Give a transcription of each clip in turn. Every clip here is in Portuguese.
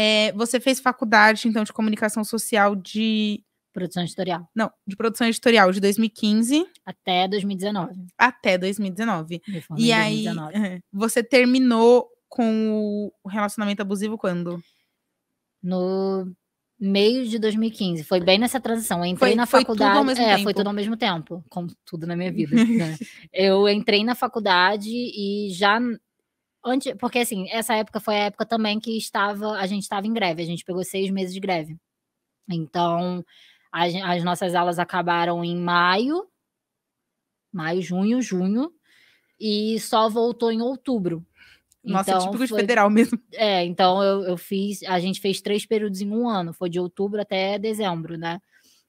É, você fez faculdade, então, de comunicação social de. Produção editorial. Não, de produção editorial de 2015. Até 2019. Até 2019. E aí, é, você terminou com o relacionamento abusivo quando? No meio de 2015. Foi bem nessa transição. Eu entrei foi, na faculdade. Foi tudo, é, foi tudo ao mesmo tempo. Como tudo na minha vida. Né? eu entrei na faculdade e já Antes, porque assim, essa época foi a época também que estava, a gente estava em greve, a gente pegou seis meses de greve. Então, as, as nossas aulas acabaram em maio, maio, junho, junho, e só voltou em outubro. Nossa, então, é típico de foi, federal mesmo. É, então eu, eu fiz, a gente fez três períodos em um ano, foi de outubro até dezembro, né?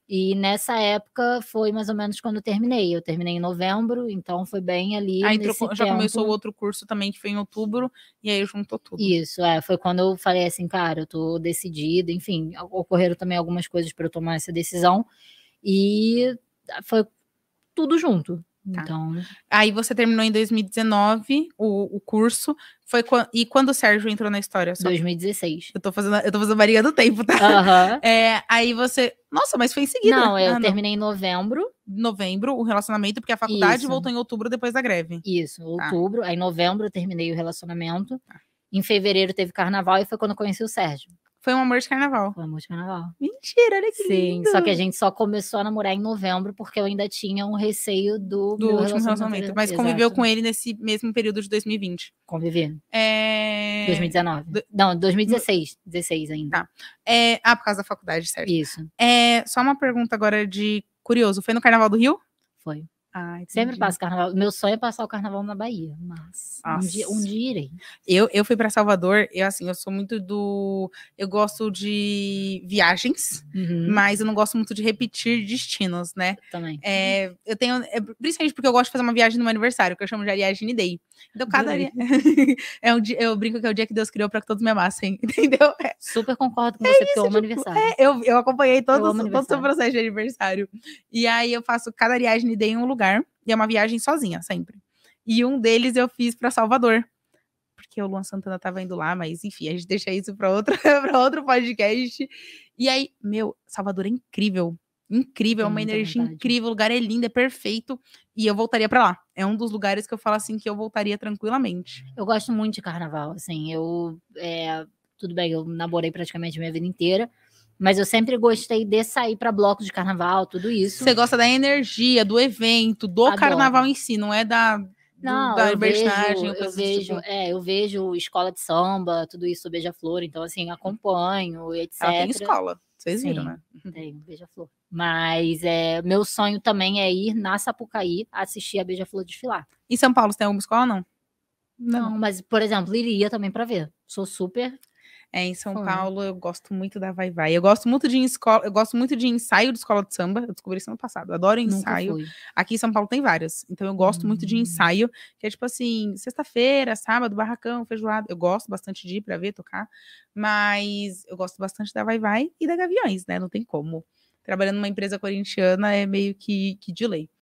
E nessa época foi mais ou menos quando eu terminei. Eu terminei em novembro, então foi bem ali. Aí nesse trocou, já tempo. começou outro curso também, que foi em outubro, e aí juntou tudo. Isso, é. Foi quando eu falei assim, cara, eu tô decidida. Enfim, ocorreram também algumas coisas para eu tomar essa decisão. E ah, foi tudo junto. Tá. Então. Aí você terminou em 2019 o, o curso. Foi e quando o Sérgio entrou na história? Só? 2016. Eu tô fazendo, eu tô fazendo Maria do Tempo, tá? Uhum. É, aí você. Nossa, mas foi em seguida. Não, eu ah, terminei em novembro. Novembro, o relacionamento, porque a faculdade Isso. voltou em outubro depois da greve. Isso, tá. outubro. Tá. Aí em novembro eu terminei o relacionamento. Tá. Em fevereiro teve carnaval e foi quando eu conheci o Sérgio. Foi um amor de carnaval. Foi um amor de carnaval. Mentira, olha que Sim, lindo. só que a gente só começou a namorar em novembro, porque eu ainda tinha um receio do. Do último relacionamento. Mas Exato. conviveu com ele nesse mesmo período de 2020. Convivi. É... 2019. Do... Não, 2016. Do... 16 ainda. Tá. É... Ah, por causa da faculdade, certo? Isso. É... Só uma pergunta agora de curioso. Foi no Carnaval do Rio? Foi. Ah, Sempre passo carnaval. Meu sonho é passar o carnaval na Bahia, mas um dia, um dia, irei. Eu, eu fui para Salvador, eu assim, eu sou muito do. Eu gosto de viagens, uhum. mas eu não gosto muito de repetir destinos, né? também. É, uhum. eu tenho. É, principalmente porque eu gosto de fazer uma viagem no meu aniversário, que eu chamo de Ariadne Day. Então, cada dia, é um dia, eu brinco que é o dia que Deus criou para que todos me amassem, entendeu? É. Super concordo com é você, isso, porque eu amo tipo, aniversário. É, eu, eu acompanhei todo, eu todo o processo de aniversário. E aí eu faço cada Ariadne Day em um lugar lugar. E é uma viagem sozinha, sempre. E um deles eu fiz para Salvador. Porque o Luan Santana estava indo lá, mas enfim, a gente deixa isso para outro, outro podcast. E aí, meu, Salvador é incrível. Incrível, é uma energia verdade. incrível, o lugar é lindo, é perfeito. E eu voltaria para lá. É um dos lugares que eu falo assim que eu voltaria tranquilamente. Eu gosto muito de carnaval, assim. Eu. É, tudo bem, eu namorei praticamente minha vida inteira. Mas eu sempre gostei de sair para blocos de carnaval, tudo isso. Você gosta da energia, do evento, do Adoro. carnaval em si, não é da não, eu vejo, eu vejo, tipo. é, eu vejo escola de samba, tudo isso, beija-flor, então assim, acompanho, etc. Ela tem escola, vocês viram, né? Tem, beija-flor. Mas é, meu sonho também é ir na Sapucaí assistir a beija-flor desfilar. Em São Paulo, você tem alguma escola não? não? Não, mas por exemplo, iria também para ver. Sou super é, em São Foi. Paulo, eu gosto muito da Vai Vai. Eu gosto muito de escola, eu gosto muito de ensaio de escola de samba. Eu descobri isso ano passado. adoro ensaio. Aqui em São Paulo tem várias. Então eu gosto hum. muito de hum. ensaio, que é tipo assim, sexta-feira, sábado, barracão, feijoada. Eu gosto bastante de ir para ver tocar, mas eu gosto bastante da Vai Vai e da Gaviões, né? Não tem como. Trabalhando numa empresa corintiana é meio que que de lei.